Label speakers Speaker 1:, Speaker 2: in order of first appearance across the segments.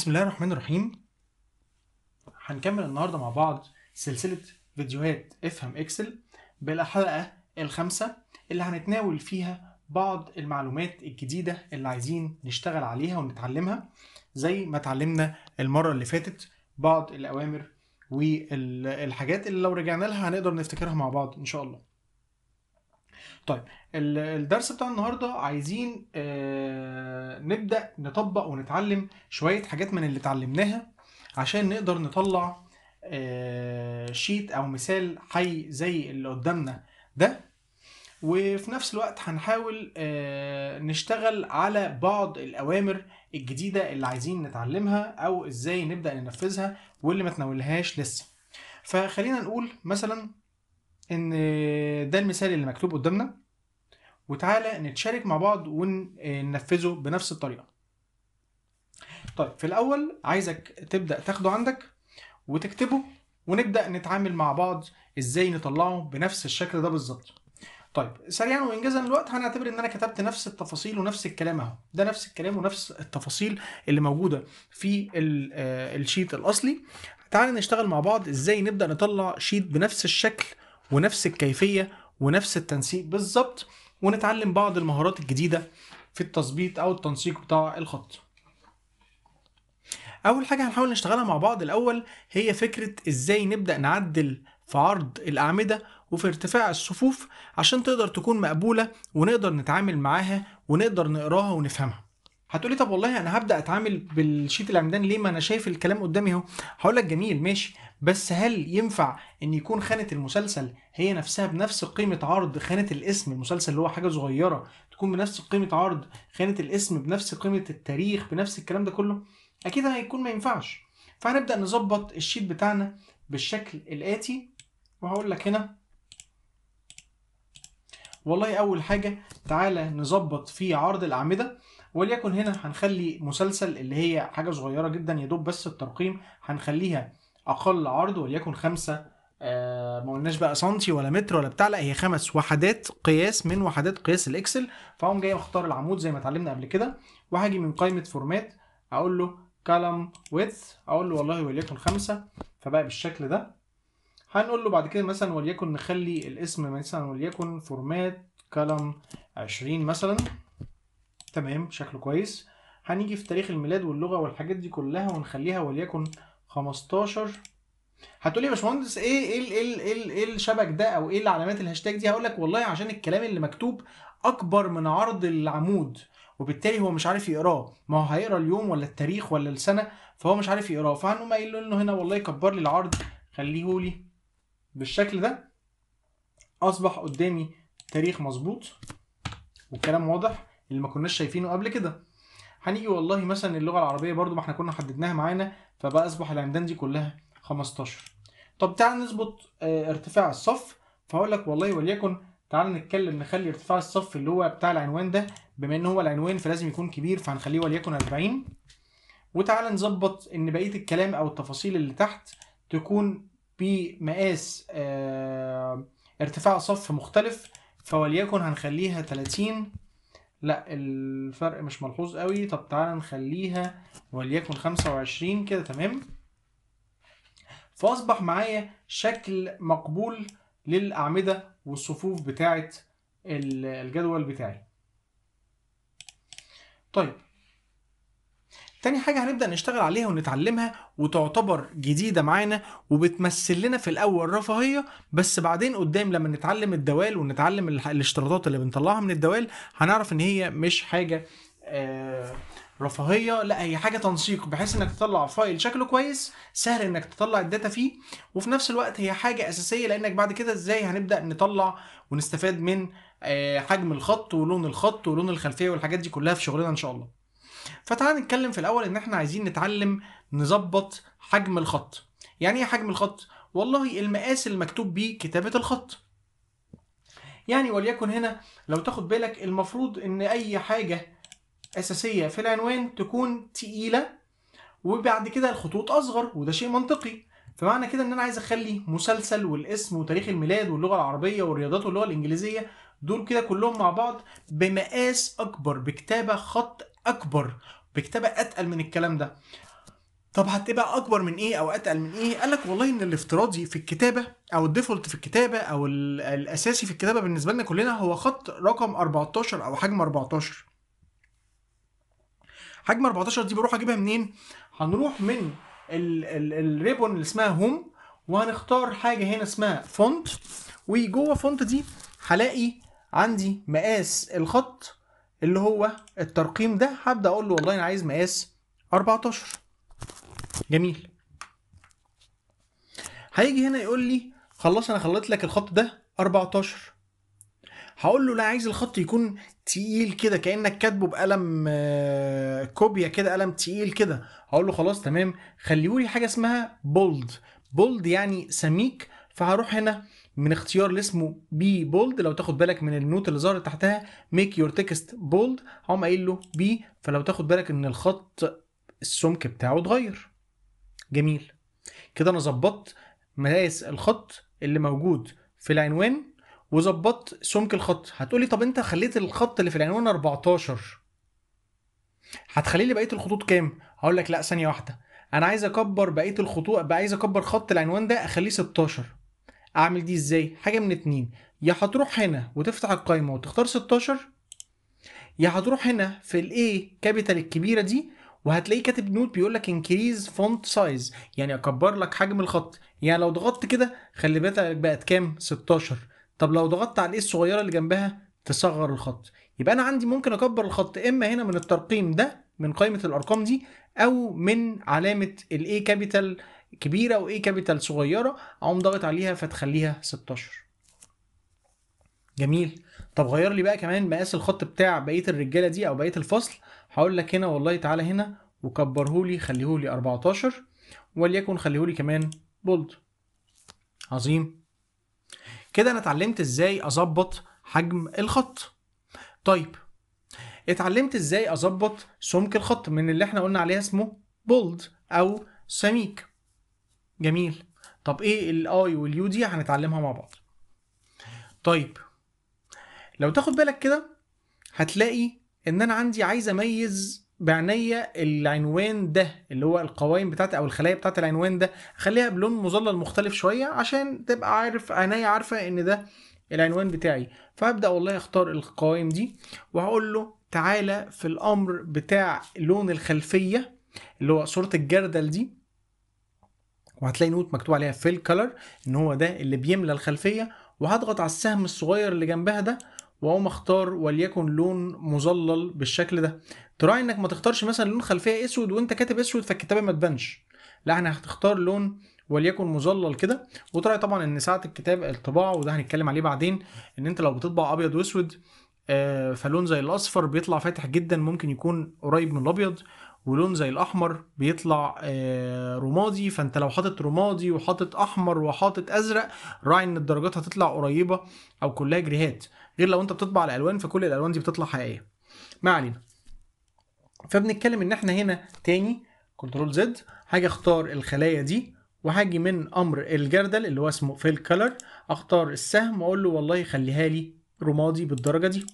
Speaker 1: بسم الله الرحمن الرحيم هنكمل النهارده مع بعض سلسله فيديوهات افهم اكسل بالحلقه الخامسه اللي هنتناول فيها بعض المعلومات الجديده اللي عايزين نشتغل عليها ونتعلمها زي ما اتعلمنا المره اللي فاتت بعض الاوامر والحاجات اللي لو رجعنا لها هنقدر نفتكرها مع بعض ان شاء الله طيب الدرس بتاع النهارده عايزين آه، نبدا نطبق ونتعلم شويه حاجات من اللي اتعلمناها عشان نقدر نطلع آه، شيت او مثال حي زي اللي قدامنا ده وفي نفس الوقت هنحاول آه، نشتغل على بعض الأوامر الجديدة اللي عايزين نتعلمها أو إزاي نبدأ ننفذها واللي ما تناولهاش لسه فخلينا نقول مثلا ان ده المثال اللي مكتوب قدامنا وتعالى نتشارك مع بعض وننفذه بنفس الطريقه طيب في الاول عايزك تبدا تاخده عندك وتكتبه ونبدا نتعامل مع بعض ازاي نطلعه بنفس الشكل ده بالظبط طيب سريعا وانجازا للوقت هنعتبر ان انا كتبت نفس التفاصيل ونفس الكلام اهو ده نفس الكلام ونفس التفاصيل اللي موجوده في آه، الشيت الاصلي تعالى نشتغل مع بعض ازاي نبدا نطلع شيت بنفس الشكل ونفس الكيفيه ونفس التنسيق بالظبط ونتعلم بعض المهارات الجديده في التظبيط او التنسيق بتاع الخط اول حاجه هنحاول نشتغلها مع بعض الاول هي فكره ازاي نبدا نعدل في عرض الاعمده وفي ارتفاع الصفوف عشان تقدر تكون مقبوله ونقدر نتعامل معاها ونقدر نقراها ونفهمها هتقولي طب والله انا هبدا اتعامل بالشيت العمدان ليه ما انا شايف الكلام قدامي اهو هقول لك جميل ماشي بس هل ينفع ان يكون خانه المسلسل هي نفسها بنفس قيمه عرض خانه الاسم المسلسل اللي هو حاجه صغيره تكون بنفس قيمه عرض خانه الاسم بنفس قيمه التاريخ بنفس الكلام ده كله اكيد هيكون ما ينفعش فهنبدا نظبط الشيت بتاعنا بالشكل الاتي وهقول لك هنا والله اول حاجه تعالى نظبط في عرض الاعمده وليكن هنا هنخلي مسلسل اللي هي حاجه صغيره جدا يا دوب بس الترقيم هنخليها اقل عرض وليكن خمسه آه ما قلناش بقى سنتي ولا متر ولا بتاع لا هي خمس وحدات قياس من وحدات قياس الاكسل فاقوم جاي اختار العمود زي ما اتعلمنا قبل كده وهاجي من قائمه فورمات اقول له كالم ويدث اقول له والله وليكن خمسة فبقى بالشكل ده هنقول له بعد كده مثلا وليكن نخلي الاسم مثلا وليكن فورمات كلام 20 مثلا تمام شكله كويس هنيجي في تاريخ الميلاد واللغه والحاجات دي كلها ونخليها وليكن 15 هتقولي يا باشمهندس ايه ايه ايه ايه, إيه الشبك ده او ايه العلامات الهاشتاج دي هقول لك والله عشان الكلام اللي مكتوب اكبر من عرض العمود وبالتالي هو مش عارف يقراه ما هو هيقرا اليوم ولا التاريخ ولا السنه فهو مش عارف يقراه فهنقوم قايل له هنا والله كبر لي العرض خليه لي بالشكل ده اصبح قدامي تاريخ مظبوط وكلام واضح اللي ما كناش شايفينه قبل كده هنيجي والله مثلا اللغه العربيه برضو ما احنا كنا حددناها معانا فبقى اصبح العمدان دي كلها 15 طب تعال نظبط آه، ارتفاع الصف فهقول لك والله وليكن تعال نتكلم نخلي ارتفاع الصف اللي هو بتاع العنوان ده بما ان هو العنوان فلازم يكون كبير فهنخليه وليكن 40 وتعال نظبط ان بقيه الكلام او التفاصيل اللي تحت تكون بمقاس آه، ارتفاع صف مختلف فوليكن هنخليها 30 لا الفرق مش ملحوظ قوي طب تعالى نخليها وليكن 25 كده تمام فاصبح معايا شكل مقبول للاعمده والصفوف بتاعه الجدول بتاعي طيب تاني حاجة هنبدأ نشتغل عليها ونتعلمها وتعتبر جديدة معانا وبتمثل لنا في الأول رفاهية بس بعدين قدام لما نتعلم الدوال ونتعلم الاشتراطات اللي بنطلعها من الدوال هنعرف إن هي مش حاجة آه، رفاهيه لا هي حاجه تنسيق بحيث انك تطلع فايل شكله كويس سهل انك تطلع الداتا فيه وفي نفس الوقت هي حاجه اساسيه لانك بعد كده ازاي هنبدا نطلع ونستفاد من آه، حجم الخط ولون الخط ولون الخلفيه والحاجات دي كلها في شغلنا ان شاء الله فتعال نتكلم في الاول ان احنا عايزين نتعلم نظبط حجم الخط يعني ايه حجم الخط والله المقاس اللي مكتوب بيه كتابه الخط يعني وليكن هنا لو تاخد بالك المفروض ان اي حاجه اساسيه في العنوان تكون تقيله وبعد كده الخطوط اصغر وده شيء منطقي فمعنى كده ان انا عايز اخلي مسلسل والاسم وتاريخ الميلاد واللغه العربيه والرياضات واللغه الانجليزيه دول كده كلهم مع بعض بمقاس اكبر بكتابه خط اكبر بكتابه اتقل من الكلام ده طب هتبقى اكبر من ايه او اتقل من ايه قال لك والله ان الافتراضي في الكتابه او الديفولت في الكتابه او الاساسي في الكتابه بالنسبه لنا كلنا هو خط رقم 14 او حجم 14 حجم 14 دي بروح اجيبها منين هنروح من الريبون اللي اسمها هوم وهنختار حاجه هنا اسمها فونت وجوه فونت دي هلاقي عندي مقاس الخط اللي هو الترقيم ده هبدا اقول له والله انا عايز مقاس 14 جميل هيجي هنا يقول لي خلاص انا خليت لك الخط ده 14 هقول له لا عايز الخط يكون تقيل كده كانك كاتبه بقلم آه، كوبيا كده قلم تقيل كده هقول له خلاص تمام خليه لي حاجه اسمها بولد بولد يعني سميك فهروح هنا من اختيار اللي اسمه بي بولد لو تاخد بالك من النوت اللي ظهرت تحتها ميك يور تكست بولد هم قايل له بي فلو تاخد بالك ان الخط السمك بتاعه اتغير جميل كده انا ظبطت مقاس الخط اللي موجود في العنوان وظبطت سمك الخط هتقولي طب انت خليت الخط اللي في العنوان 14 هتخلي لي بقيه الخطوط كام هقول لك لا ثانيه واحده انا عايز اكبر بقيه الخطوط عايز اكبر خط العنوان ده اخليه 16 اعمل دي ازاي حاجه من اتنين يا هتروح هنا وتفتح القايمه وتختار 16 يا هتروح هنا في الاي كابيتال الكبيره دي وهتلاقيه كاتب نوت بيقول لك انكريز فونت سايز يعني اكبر لك حجم الخط يعني لو ضغطت كده خلي بالك بقت كام 16 طب لو ضغطت على الاي الصغيره اللي جنبها تصغر الخط يبقى انا عندي ممكن اكبر الخط اما هنا من الترقيم ده من قائمه الارقام دي او من علامه الاي كابيتال كبيره واي كابيتال صغيره اقوم ضاغط عليها فتخليها 16 جميل طب غير لي بقى كمان مقاس الخط بتاع بقيه الرجاله دي او بقيه الفصل هقول لك هنا والله تعالى هنا وكبرهولي خليهولي 14 وليكن خليهولي كمان بولد عظيم كده انا اتعلمت ازاي اظبط حجم الخط طيب اتعلمت ازاي اظبط سمك الخط من اللي احنا قلنا عليها اسمه بولد او سميك جميل طب ايه الاي واليو دي هنتعلمها مع بعض طيب لو تاخد بالك كده هتلاقي ان انا عندي عايز اميز بعناية العنوان ده اللي هو القوائم بتاعتي او الخلايا بتاعت العنوان ده اخليها بلون مظلل مختلف شويه عشان تبقى عارف عينيا عارفه ان ده العنوان بتاعي فهبدا والله اختار القوائم دي وهقول له تعالى في الامر بتاع لون الخلفيه اللي هو صوره الجردل دي وهتلاقي نوت مكتوب عليها فيل كلر ان هو ده اللي بيملى الخلفيه وهضغط على السهم الصغير اللي جنبها ده واقوم اختار وليكن لون مظلل بالشكل ده تراعي انك ما تختارش مثلا لون خلفيه اسود وانت كاتب اسود فالكتابه ما تبانش لا احنا هتختار لون وليكن مظلل كده وتراعي طبعا ان ساعه الكتاب الطباعه وده هنتكلم عليه بعدين ان انت لو بتطبع ابيض واسود آه، فلون زي الاصفر بيطلع فاتح جدا ممكن يكون قريب من الابيض ولون زي الاحمر بيطلع آه، رمادي فانت لو حاطط رمادي وحاطط احمر وحاطط ازرق راعي ان الدرجات هتطلع قريبه او كلها جريهات غير لو انت بتطبع الالوان فكل الالوان دي بتطلع حقيقيه ما علينا فبنتكلم ان احنا هنا تاني كنترول زد هاجي اختار الخلايا دي وهاجي من امر الجردل اللي هو اسمه فيل كلر اختار السهم واقول له والله خليها لي رمادي بالدرجه دي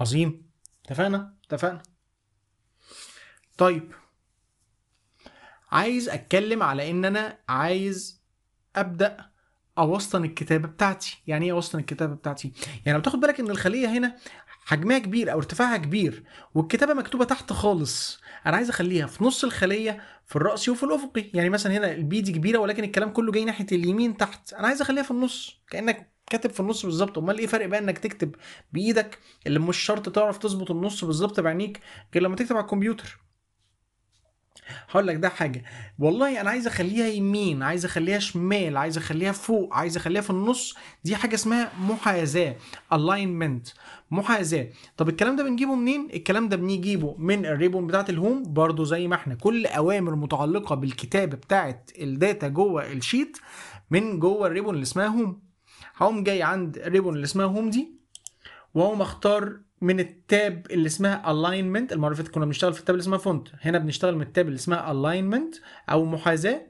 Speaker 1: عظيم اتفقنا اتفقنا طيب عايز اتكلم على ان انا عايز ابدا اوسطن الكتابه بتاعتي يعني ايه اوسطن الكتابه بتاعتي يعني لو تاخد بالك ان الخليه هنا حجمها كبير او ارتفاعها كبير والكتابه مكتوبه تحت خالص انا عايز اخليها في نص الخليه في الراسي وفي الافقي يعني مثلا هنا البي دي كبيره ولكن الكلام كله جاي ناحيه اليمين تحت انا عايز اخليها في النص كانك كاتب في النص بالظبط امال ايه فرق بقى انك تكتب بايدك اللي مش شرط تعرف تظبط النص بالظبط بعينيك غير لما تكتب على الكمبيوتر هقول لك ده حاجه والله انا عايز اخليها يمين عايز اخليها شمال عايز اخليها فوق عايز اخليها في النص دي حاجه اسمها محاذاه الاينمنت محاذاه طب الكلام ده بنجيبه منين الكلام ده بنجيبه من الريبون بتاعه الهوم برضو زي ما احنا كل اوامر متعلقه بالكتابه بتاعه الداتا جوه الشيت من جوه الريبون اللي اسمها هوم هقوم جاي عند الريبون اللي اسمها هوم دي واقوم اختار من التاب اللي اسمها alignment المره اللي فاتت كنا بنشتغل في التاب اللي اسمها فونت هنا بنشتغل من التاب اللي اسمها alignment او محاذاه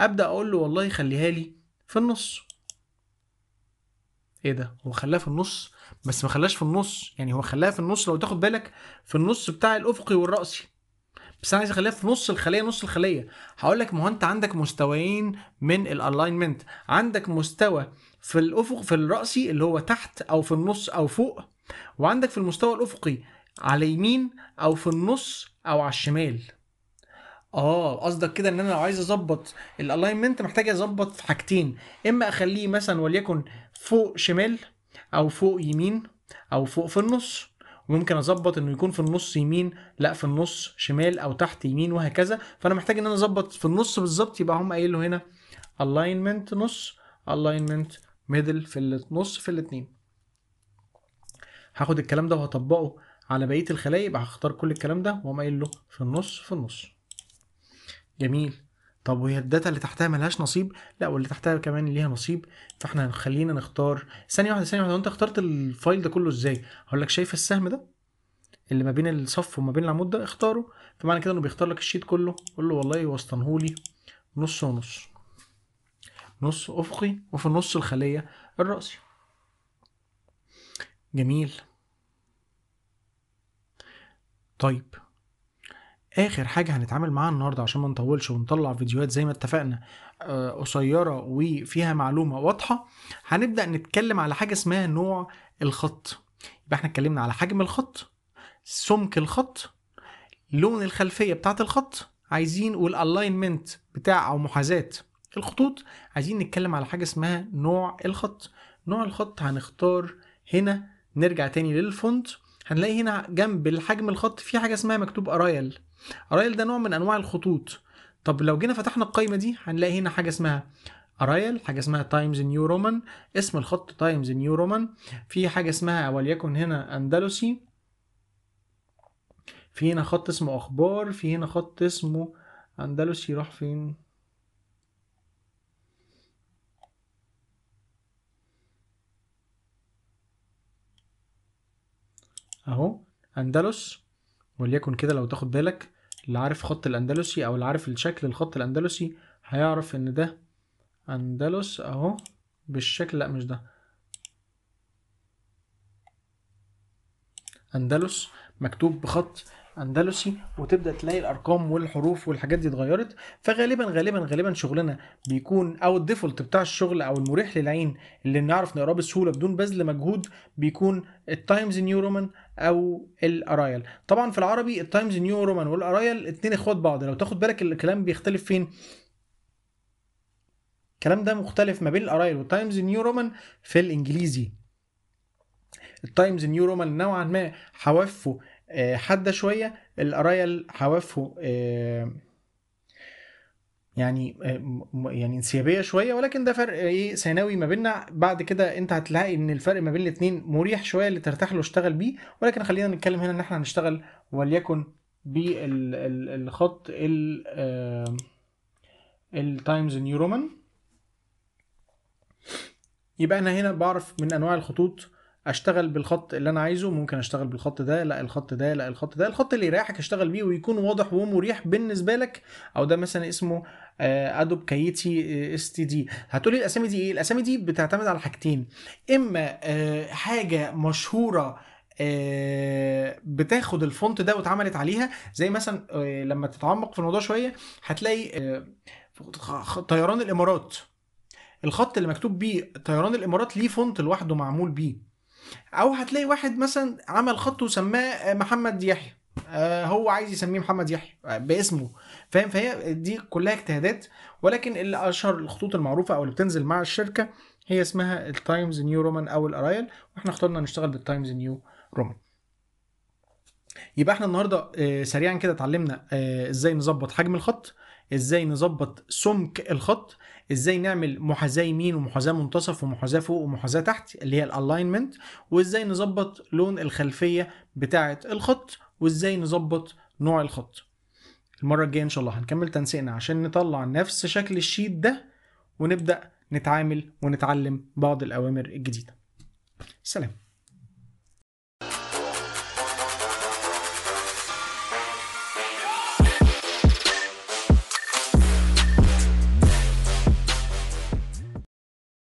Speaker 1: ابدا اقول له والله خليها لي في النص ايه ده هو خلاها في النص بس ما خلاش في النص يعني هو خلاها في النص لو تاخد بالك في النص بتاع الافقي والراسي بس انا عايز اخليها في نص الخليه نص الخليه هقول لك ما هو انت عندك مستويين من الالاينمنت عندك مستوى في الافق في الراسي اللي هو تحت او في النص او فوق وعندك في المستوى الأفقي على يمين أو في النص أو على الشمال اه قصدك كده ان انا لو عايز اظبط الالاينمنت محتاج اظبط في حاجتين اما اخليه مثلا وليكن فوق شمال او فوق يمين او فوق في النص وممكن اظبط انه يكون في النص يمين لا في النص شمال او تحت يمين وهكذا فانا محتاج ان انا اظبط في النص بالظبط يبقى هم قايل له هنا الاينمنت نص الاينمنت ميدل في النص في الاثنين هاخد الكلام ده وهطبقه على بقيه الخلايا يبقى هختار كل الكلام ده واقوم قايل له في النص في النص جميل طب وهي الداتا اللي تحتها ملهاش نصيب لا واللي تحتها كمان ليها نصيب فاحنا خلينا نختار ثانيه واحده ثانيه واحده انت اخترت الفايل ده كله ازاي هقول لك شايف السهم ده اللي ما بين الصف وما بين العمود ده اختاره فمعنى كده انه بيختار لك الشيت كله قول له والله وسطنهولي نص ونص نص افقي وفي النص الخليه الراسيه جميل طيب اخر حاجه هنتعامل معاها النهارده عشان ما نطولش ونطلع فيديوهات زي ما اتفقنا آه، قصيره وفيها معلومه واضحه هنبدا نتكلم على حاجه اسمها نوع الخط يبقى احنا اتكلمنا على حجم الخط سمك الخط لون الخلفيه بتاعه الخط عايزين والالاينمنت بتاع او محاذاه الخطوط عايزين نتكلم على حاجه اسمها نوع الخط نوع الخط هنختار هنا نرجع تاني للفونت هنلاقي هنا جنب الحجم الخط في حاجه اسمها مكتوب ارايل ارايل ده نوع من انواع الخطوط طب لو جينا فتحنا القايمه دي هنلاقي هنا حاجه اسمها ارايل حاجه اسمها تايمز نيو رومان اسم الخط تايمز نيو رومان في حاجه اسمها وليكن هنا اندلسي في هنا خط اسمه اخبار في هنا خط اسمه اندلسي راح فين اهو اندلس وليكن كده لو تاخد بالك اللي عارف خط الاندلسي او اللي عارف الشكل الخط الاندلسي هيعرف ان ده اندلس اهو بالشكل لا مش ده اندلس مكتوب بخط اندلسي وتبدا تلاقي الارقام والحروف والحاجات دي اتغيرت فغالبا غالبا غالبا شغلنا بيكون او الديفولت بتاع الشغل او المريح للعين اللي نعرف نقراه بسهوله بدون بذل مجهود بيكون التايمز نيو رومان او الارايل طبعا في العربي التايمز نيو رومان والارايل اتنين اخوات بعض لو تاخد بالك الكلام بيختلف فين الكلام ده مختلف ما بين الارايل والتايمز نيو رومان في الانجليزي التايمز نيو رومان نوعا ما حوافه آه، حاده شويه الارايل حوافه آه، يعني آه، يعني انسيابيه شويه ولكن ده فرق ايه ثانوي ما بيننا بعد كده انت هتلاقي ان الفرق ما بين الاثنين مريح شويه اللي ترتاح له اشتغل بيه ولكن خلينا نتكلم هنا ان احنا هنشتغل وليكن بالخط ال التايمز نيو رومان يبقى انا هنا بعرف من انواع الخطوط اشتغل بالخط اللي انا عايزه ممكن اشتغل بالخط ده لا الخط ده لا الخط ده الخط اللي يريحك اشتغل بيه ويكون واضح ومريح بالنسبه لك او ده مثلا اسمه ادوب كايتي اس تي دي هتقولي الاسامي دي ايه الاسامي دي بتعتمد على حاجتين اما آه، حاجه مشهوره آه، بتاخد الفونت ده واتعملت عليها زي مثلا آه، لما تتعمق في الموضوع شويه هتلاقي طيران الامارات الخط اللي مكتوب بيه طيران الامارات ليه فونت لوحده معمول بيه او هتلاقي واحد مثلا عمل خط وسماه محمد يحيى آه، هو عايز يسميه محمد يحيى آه، باسمه فاهم فهي دي كلها اجتهادات ولكن اللي اشهر الخطوط المعروفه او اللي بتنزل مع الشركه هي اسمها التايمز نيو رومان او الارايل واحنا اخترنا نشتغل بالتايمز نيو رومان يبقى احنا النهارده آه، سريعا كده اتعلمنا ازاي نظبط حجم الخط ازاي نظبط سمك الخط ازاي نعمل محاذاه يمين ومحاذاه منتصف ومحاذاه فوق ومحاذاه تحت اللي هي الالاينمنت وازاي نظبط لون الخلفيه بتاعه الخط وازاي نظبط نوع الخط المره الجايه ان شاء الله هنكمل تنسيقنا عشان نطلع نفس شكل الشيت ده ونبدا نتعامل ونتعلم بعض الاوامر الجديده سلام